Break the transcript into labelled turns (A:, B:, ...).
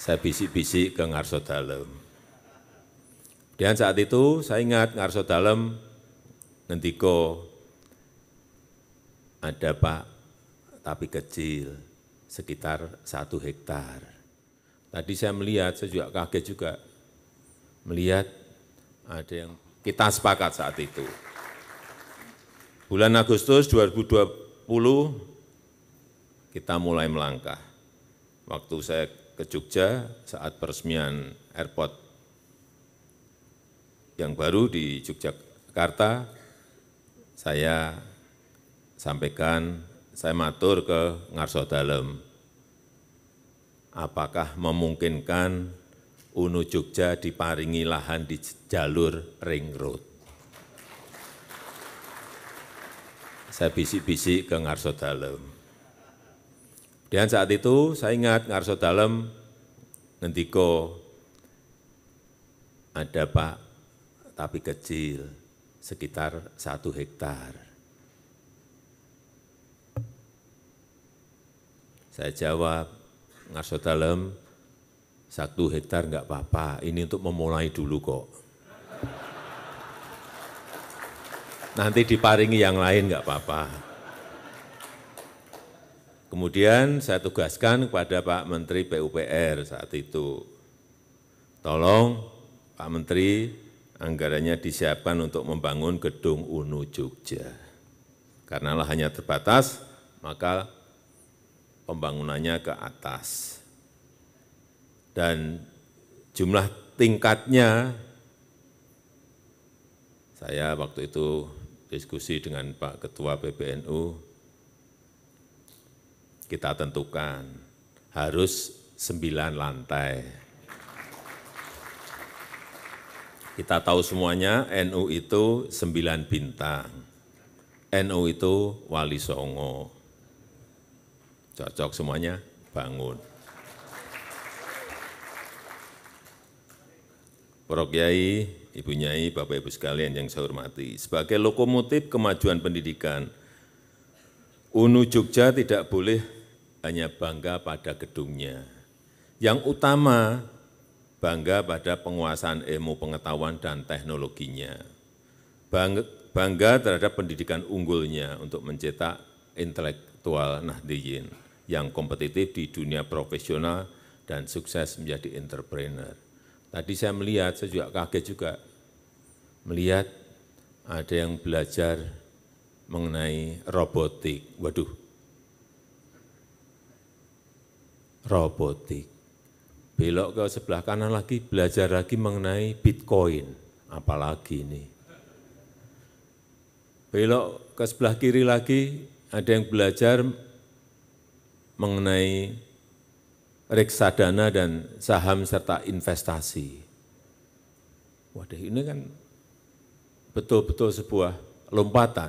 A: saya bisik-bisik ke Ngarso Dalem. Kemudian saat itu saya ingat Ngarso Dalem ngendiko ada Pak tapi kecil sekitar satu hektar. Tadi saya melihat, saya juga kaget juga melihat ada yang kita sepakat saat itu. Bulan Agustus 2020 kita mulai melangkah. Waktu saya ke Jogja saat peresmian airport yang baru di Yogyakarta, saya sampaikan, saya matur ke Ngarso Dalem, apakah memungkinkan Unu Jogja diparingi lahan di jalur ring road. Saya bisik-bisik ke Ngarso Dalem. Dan saat itu saya ingat Ngarso Dalem, Ngendiko, ada Pak, tapi kecil, sekitar satu hektar. Saya jawab, Ngarso dalam satu hektar enggak apa-apa, ini untuk memulai dulu kok. Nanti diparingi yang lain enggak apa-apa kemudian saya tugaskan kepada Pak Menteri PUPR saat itu, tolong Pak Menteri anggarannya disiapkan untuk membangun gedung UNU Jogja. Karena lahannya terbatas, maka pembangunannya ke atas. Dan jumlah tingkatnya, saya waktu itu diskusi dengan Pak Ketua PBNU, kita tentukan harus sembilan lantai. Kita tahu semuanya NU itu sembilan bintang, NU itu wali songo. Cocok semuanya, bangun. Para Kiai, Ibu Nyai, Bapak Ibu sekalian yang saya hormati, sebagai lokomotif kemajuan pendidikan, UNU Jogja tidak boleh hanya bangga pada gedungnya. Yang utama, bangga pada penguasaan ilmu pengetahuan dan teknologinya. Bangga terhadap pendidikan unggulnya untuk mencetak intelektual nahdiyin yang kompetitif di dunia profesional dan sukses menjadi entrepreneur. Tadi saya melihat, saya juga kaget juga, melihat ada yang belajar mengenai robotik. Waduh, robotik. Belok ke sebelah kanan lagi, belajar lagi mengenai Bitcoin, apalagi ini. Belok ke sebelah kiri lagi, ada yang belajar mengenai reksadana dan saham serta investasi. Waduh, ini kan betul-betul sebuah lompatan.